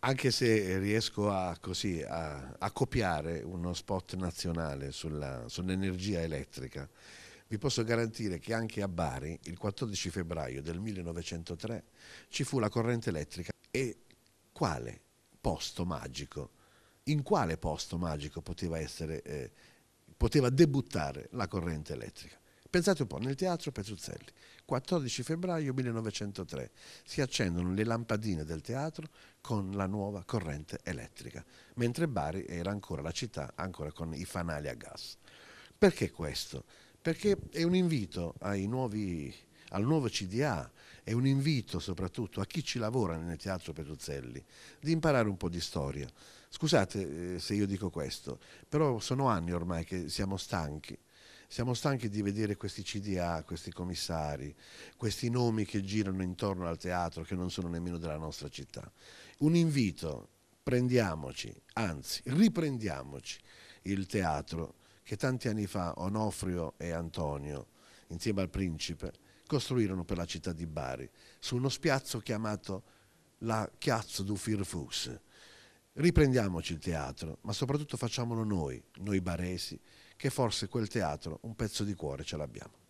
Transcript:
anche se riesco a, così, a, a copiare uno spot nazionale sull'energia elettrica, vi posso garantire che anche a Bari, il 14 febbraio del 1903, ci fu la corrente elettrica. E quale posto magico, in quale posto magico poteva, essere, eh, poteva debuttare la corrente elettrica? Pensate un po', nel teatro Petruzzelli, 14 febbraio 1903, si accendono le lampadine del teatro con la nuova corrente elettrica, mentre Bari era ancora la città, ancora con i fanali a gas. Perché questo? Perché è un invito ai nuovi al nuovo CDA è un invito soprattutto a chi ci lavora nel teatro Petruzzelli di imparare un po' di storia. Scusate eh, se io dico questo, però sono anni ormai che siamo stanchi. Siamo stanchi di vedere questi CDA, questi commissari, questi nomi che girano intorno al teatro che non sono nemmeno della nostra città. Un invito, prendiamoci, anzi riprendiamoci il teatro che tanti anni fa Onofrio e Antonio, insieme al principe, costruirono per la città di Bari, su uno spiazzo chiamato la Chiazzo du Firfux. Riprendiamoci il teatro, ma soprattutto facciamolo noi, noi baresi, che forse quel teatro un pezzo di cuore ce l'abbiamo.